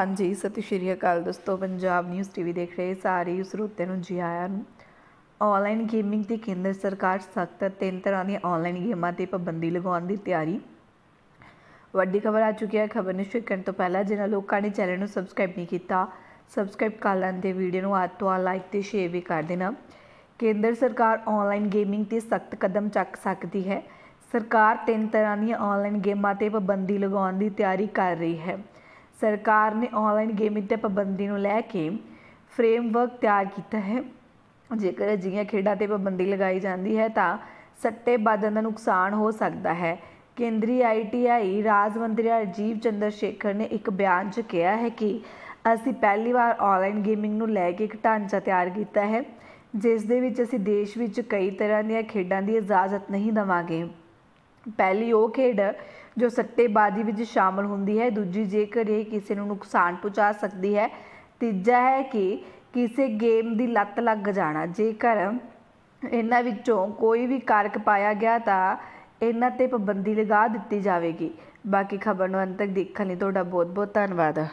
ਹਾਂਜੀ ਸਤਿ ਸ਼੍ਰੀ ਅਕਾਲ ਦੋਸਤੋ ਪੰਜਾਬ ਨਿਊਜ਼ ਟੀਵੀ ਦੇਖ ਰਹੇ ਸਾਰੇ ਸਰੋਤਿਆਂ ਨੂੰ ਜੀ ਆਇਆਂ ਨੂੰ ਆਨਲਾਈਨ ਗੇਮਿੰਗ ਦੀ ਕੇਂਦਰ ਸਰਕਾਰ ਸਖਤ ਤਿੰਨ ਤਰ੍ਹਾਂ ਦੀਆਂ ਆਨਲਾਈਨ ਗੇਮਾਂ ਤੇ ਪਾਬੰਦੀ ਲਗਾਉਣ ਦੀ ਤਿਆਰੀ ਵੱਡੀ ਖਬਰ ਆ ਚੁੱਕੀ ਹੈ ਖਬਰ ਨੂੰ ਸ਼ੇਅਰ ਕਰਨ ਤੋਂ ਪਹਿਲਾਂ ਜਿਹਨਾਂ ਲੋਕਾਂ ਨੇ ਚੈਨਲ ਨੂੰ ਸਬਸਕ੍ਰਾਈਬ ਨਹੀਂ ਕੀਤਾ ਸਬਸਕ੍ਰਾਈਬ ਕਰ ਲੈਣ ਤੇ ਵੀਡੀਓ ਨੂੰ ਆਦ ਤੋਂ ਆ ਲਾਈਕ ਤੇ ਸ਼ੇਅਰ ਵੀ ਕਰ ਦੇਣਾ ਕੇਂਦਰ ਸਰਕਾਰ ਆਨਲਾਈਨ ਗੇਮਿੰਗ ਤੇ ਸਖਤ ਕਦਮ ਚੱਕ ਸਕਦੀ ਹੈ ਸਰਕਾਰ ਤਿੰਨ ਤਰ੍ਹਾਂ ਦੀਆਂ ਆਨਲਾਈਨ ਗੇਮਾਂ ਤੇ ਪਾਬੰਦੀ ਲਗਾਉਣ ਦੀ ਤਿਆਰੀ ਕਰ ਰਹੀ ਹੈ ਸਰਕਾਰ ਨੇ ਆਨਲਾਈਨ ਗੇਮਿੰਗ 'ਤੇ ਪਾਬੰਦੀ ਨੂੰ ਲੈ ਕੇ ਫਰੇਮਵਰਕ ਤਿਆਰ ਕੀਤਾ ਹੈ ਜੇਕਰ ਅਜਿਹੀਆਂ ਖੇਡਾਂ 'ਤੇ ਪਾਬੰਦੀ ਲਗਾਈ ਜਾਂਦੀ ਹੈ ਤਾਂ ਸੱਟੇਬਾਜ਼ਾਂ ਦਾ ਨੁਕਸਾਨ ਹੋ ਸਕਦਾ ਹੈ ਕੇਂਦਰੀ ਆਈਟੀਆਈ ਰਾਜ ਮੰਤਰੀ ਅਰਜੀਵ ਚੰਦਰ ਸ਼ੇਖਰ ਨੇ ਇੱਕ ਬਿਆਨ 'ਚ ਕਿਹਾ ਹੈ ਕਿ ਅਸੀਂ ਪਹਿਲੀ ਵਾਰ ਆਨਲਾਈਨ ਗੇਮਿੰਗ ਨੂੰ ਲੈ ਕੇ ਇੱਕ ਢਾਂਚਾ ਤਿਆਰ ਕੀਤਾ ਹੈ ਜਿਸ ਦੇ ਵਿੱਚ ਅਸੀਂ ਦੇਸ਼ ਵਿੱਚ ਕਈ ਤਰ੍ਹਾਂ ਦੀਆਂ ਖੇਡਾਂ ਦੀ ਇਜਾਜ਼ਤ ਨਹੀਂ ਦਵਾਂਗੇ ਪਹਿਲੀ ਉਹ ਖੇਡ ਜੋ ਸੱਟੇਬਾਜ਼ੀ ਵਿੱਚ ਸ਼ਾਮਲ ਹੁੰਦੀ ਹੈ ਦੂਜੀ ਜੇਕਰ ਇਹ ਕਿਸੇ ਨੂੰ ਨੁਕਸਾਨ ਪਹੁੰਚਾ ਸਕਦੀ ਹੈ ਤੀਜਾ ਹੈ ਕਿ ਕਿਸੇ ਗੇਮ ਦੀ ਲੱਤ ਲੱਗ ਜਾਣਾ ਜੇਕਰ ਇਹਨਾਂ ਵਿੱਚੋਂ ਕੋਈ ਵੀ ਕਾਰਕ ਪਾਇਆ ਗਿਆ ਤਾਂ ਇਹਨਾਂ ਤੇ ਪਾਬੰਦੀ ਲਗਾ ਦਿੱਤੀ ਜਾਵੇਗੀ ਬਾਕੀ ਖਬਰ ਨੂੰ ਅੰਤ ਤੱਕ ਦੇਖਣ ਲਈ ਤੁਹਾਡਾ ਬਹੁਤ ਬਹੁਤ ਧੰਨਵਾਦ